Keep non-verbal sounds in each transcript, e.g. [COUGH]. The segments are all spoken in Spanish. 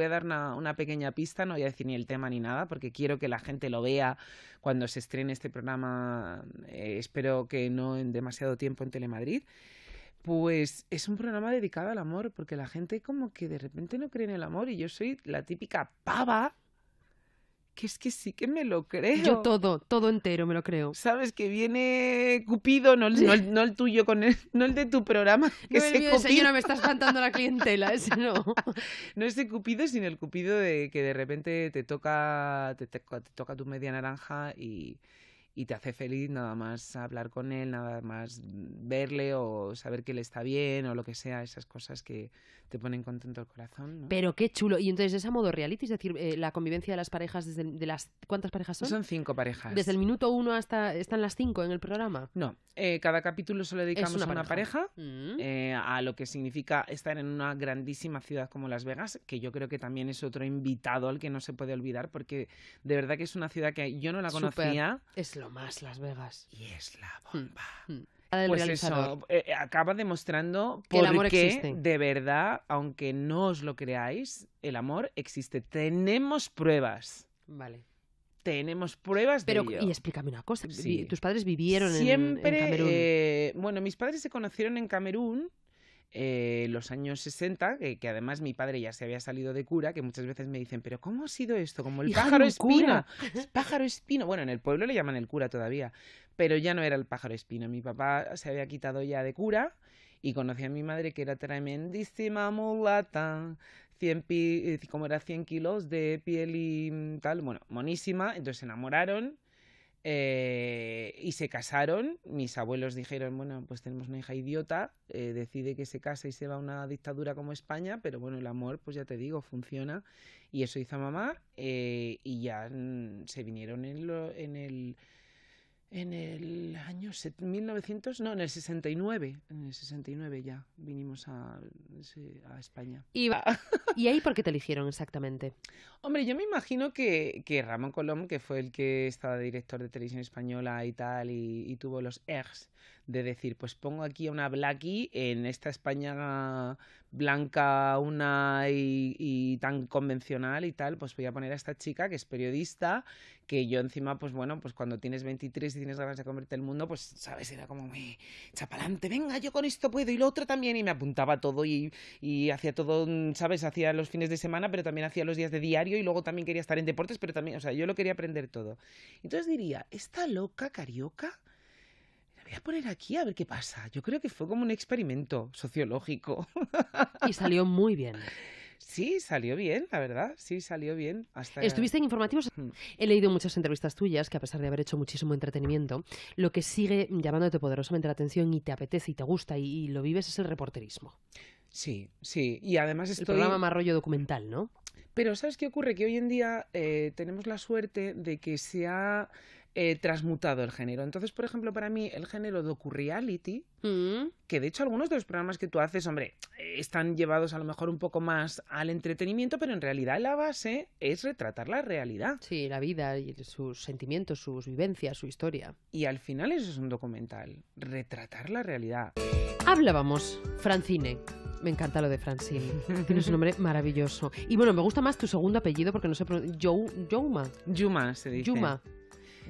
voy a dar una, pequeña pista, no voy a decir ni el tema ni nada, porque quiero que la gente lo vea cuando se estrene este programa, eh, espero que no en demasiado tiempo en Telemadrid. Pues es un programa dedicado al amor, porque la gente como que de repente no cree en el amor y yo soy la típica pava que es que sí que me lo creo. Yo todo, todo entero me lo creo. Sabes que viene Cupido, no, el, tuyo, con el, no el de tu programa. [LAUGHS] Que no, señora, me estás cantando la clientela, [LAUGHS] ese no. no ese Cupido, sino el Cupido de que de repente te toca, te toca tu media naranja y y te hace feliz nada más hablar con él, nada más verle o saber que le está bien o lo que sea, esas cosas que te ponen contento el corazón. ¿no? Pero qué chulo. Y entonces es a modo reality, es decir, eh, la convivencia de las parejas desde las ¿cuántas parejas son? Son cinco parejas. Desde el minuto uno hasta están las cinco en el programa. No, eh, cada capítulo solo dedicamos a una pareja, mm. eh, a lo que significa estar en una grandísima ciudad como Las Vegas, que yo creo que también es otro invitado al que no se puede olvidar porque de verdad que es una ciudad que yo no la conocía. Super lo más Las Vegas. Y es la hmm, bomba. Hmm. Pues eso, eh, acaba demostrando que por amor qué de verdad, aunque no os lo creáis, el amor existe. Tenemos pruebas. Vale. Tenemos pruebas de ello. Y explícame una cosa. Tus padres vivieron Siempre, en, Camerún. Eh, bueno, mis padres se conocieron en Camerún eh, los años 60, que, además mi padre ya se había salido de cura, que muchas veces me dicen, pero ¿cómo ha sido esto? Como el pájaro espino. pájaro espino. Bueno, en el pueblo le llaman el cura todavía, pero ya no era el pájaro espino. Mi papá se había quitado ya de cura y conocí a mi madre que era tremendísima mulata. 100 pi, eh, como era 100 kilos de piel y mm, tal, bueno, monísima, entonces se enamoraron eh, y se casaron. Mis abuelos dijeron, bueno, pues tenemos una hija idiota, eh, decide que se casa y se va a una dictadura como España, pero bueno, el amor, pues ya te digo, funciona. Y eso hizo mamá eh, y ya mm, se vinieron en, en el en el año 1900, no, en el 69, en el 69 ya vinimos a, España. [LAUGHS] ¿Y, ahí por qué te eligieron exactamente? Hombre, yo me imagino que, Ramón Colón, que fue el que estaba director de televisión española y tal, y, tuvo los airs de decir, pues pongo aquí a una Blackie en esta España blanca, una y tan convencional y tal, pues voy a poner a esta chica que es periodista, que yo encima, pues bueno, pues cuando tienes 23 y tienes ganas de convertir el mundo, pues, ¿sabes? Era como, muy chapalante, venga, yo con esto puedo y lo otro también. Y me apuntaba todo y, hacía todo, mm, ¿sabes? Hacía los fines de semana, pero también hacía los días de diario y luego también quería estar en deportes, pero también, o sea, yo lo quería aprender todo. Entonces diría, ¿esta loca carioca? la voy a poner aquí a ver qué pasa. Yo creo que fue como un experimento sociológico. Y salió muy bien. [LAUGHS] Sí, salió bien, la verdad. Sí, salió bien. Estuviste en informativos. Mm. He leído muchas entrevistas tuyas que, a pesar de haber hecho muchísimo entretenimiento, lo que sigue llamándote poderosamente la atención y te apetece y te gusta y, lo vives es el reporterismo. Sí, sí. Y además estoy... El programa más rollo documental, ¿no? Pero ¿sabes qué ocurre? Que hoy en día eh, tenemos la suerte de que se ha eh, transmutado el género. Entonces, por ejemplo, para mí el género docu-reality, mm. que de hecho algunos de los programas que tú haces, hombre, están llevados a lo mejor un poco más al entretenimiento, pero en realidad la base es retratar la realidad. Sí, la vida, y sus sentimientos, sus vivencias, su historia. Y al final eso es un documental, retratar la realidad. Hablábamos, Francine, me encanta lo de Francine. [LAUGHS] Tienes un nombre maravilloso. Y bueno, me gusta más tu segundo apellido porque no sé pronunciar. Jouma Yuma se dice.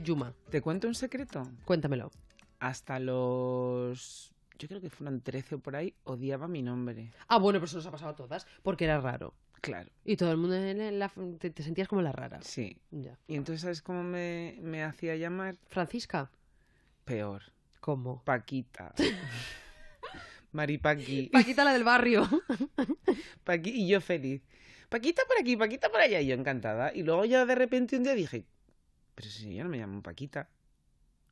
Yuma. ¿Te cuento un secreto? Cuéntamelo. Hasta los. Yo creo que fueron 13 o por ahí, odiaba mi nombre. Ah, bueno, pero eso nos ha pasado a todas, porque era raro. Claro. Y todo el mundo la, te, sentías como la rara. Sí. Y entonces, ¿sabes cómo me, hacía llamar? Francisca. Peor. ¿Cómo? Paquita. [LAUGHS] Maripaqui. Paquita la del barrio. [LAUGHS] Paqui y yo feliz. Paquita por aquí, Paquita por allá, y yo encantada. Y luego ya de repente un día dije, pero si yo no me llamo Paquita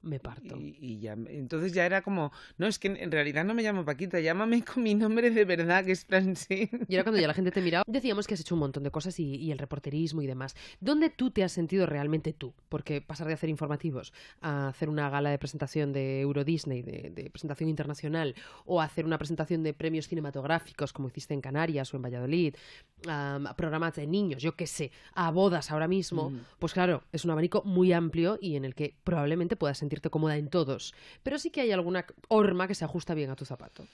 me parto. Y, ya, entonces ya era como, no, es que en realidad no me llamo Paquita, llámame [LAUGHS] con mi nombre de verdad, que es Francine. Y era cuando ya la gente te miraba. Decíamos que has hecho un montón de cosas y, el reporterismo y demás. ¿Dónde tú te has sentido realmente tú? Porque pasar de hacer informativos a hacer una gala de presentación de Euro Disney, de, presentación internacional, o hacer una presentación de premios cinematográficos, como hiciste en Canarias o en Valladolid, a programas de niños, yo qué sé, a bodas ahora mismo, mm. pues claro, es un abanico muy amplio y en el que probablemente puedas sentir cómoda en todos, pero sí que hay alguna horma que se ajusta bien a tu zapato.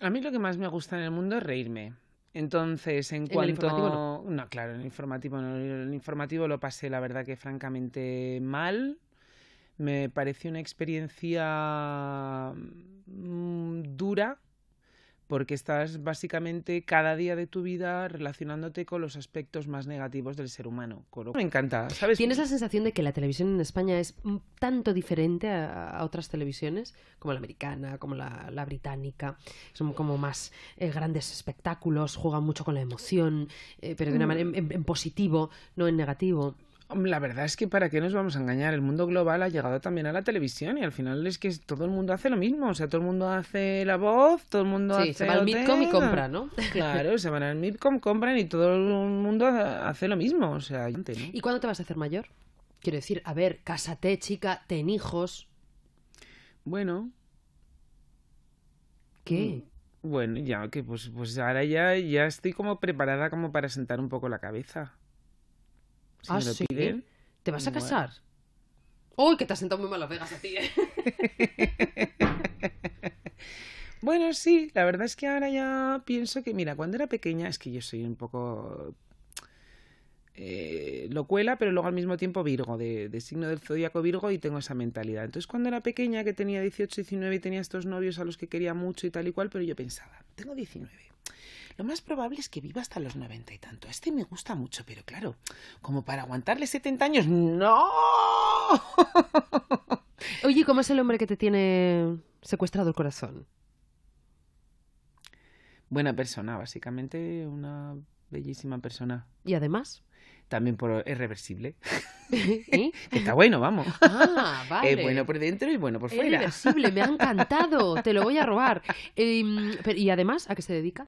A mí lo que más me gusta en el mundo es reírme. Entonces, en, cuanto. no? claro, el informativo el informativo lo pasé, la verdad, que francamente mal. Me pareció una experiencia mm, dura, porque estás básicamente cada día de tu vida relacionándote con los aspectos más negativos del ser humano. Me encanta, ¿sabes? ¿Tienes la sensación de que la televisión en España es tanto diferente a, otras televisiones, como la americana, como la, británica? Son como más eh, grandes espectáculos, juegan mucho con la emoción, eh, pero de una mm. manera en positivo, no en negativo. La verdad es que para qué nos vamos a engañar, el mundo global ha llegado también a la televisión y al final es que todo el mundo hace lo mismo, o sea, todo el mundo hace la voz, todo el mundo sí, hace... Se va al Midcom y compra, ¿no? Claro, se van al Midcom, compran y todo el mundo hace lo mismo, o sea... ¿Y cuándo te vas a hacer mayor? Quiero decir, a ver, cásate, chica, ten hijos. Bueno. ¿Qué? Mm, bueno, ya que pues, pues ahora ya, ya estoy como preparada como para sentar un poco la cabeza ah, sí. ¿Te vas a casar? ¡Uy, que te has sentado muy mal Las Vegas a ti, ¿eh? [LAUGHS] bueno, sí, la verdad es que ahora ya pienso que, mira, cuando era pequeña, es que yo soy un poco eh, locuela, pero luego al mismo tiempo Virgo, de, signo del zodiaco Virgo, y tengo esa mentalidad. Entonces, cuando era pequeña, que tenía 18, 19 y tenía estos novios a los que quería mucho y tal y cual, pero yo pensaba, tengo 19. Lo más probable es que viva hasta los noventa y tanto. Este me gusta mucho, pero claro, como para aguantarle 70 años, ¡no! [LAUGHS] Oye, ¿cómo es el hombre que te tiene secuestrado el corazón? Buena persona, básicamente, una bellísima persona. ¿Y además? También por, es reversible. [LAUGHS] [LAUGHS] Está bueno, vamos. Ah, es bueno por dentro y bueno por fuera. Es reversible, me ha encantado. Te lo voy a robar. Em, y además, ¿a qué se dedica?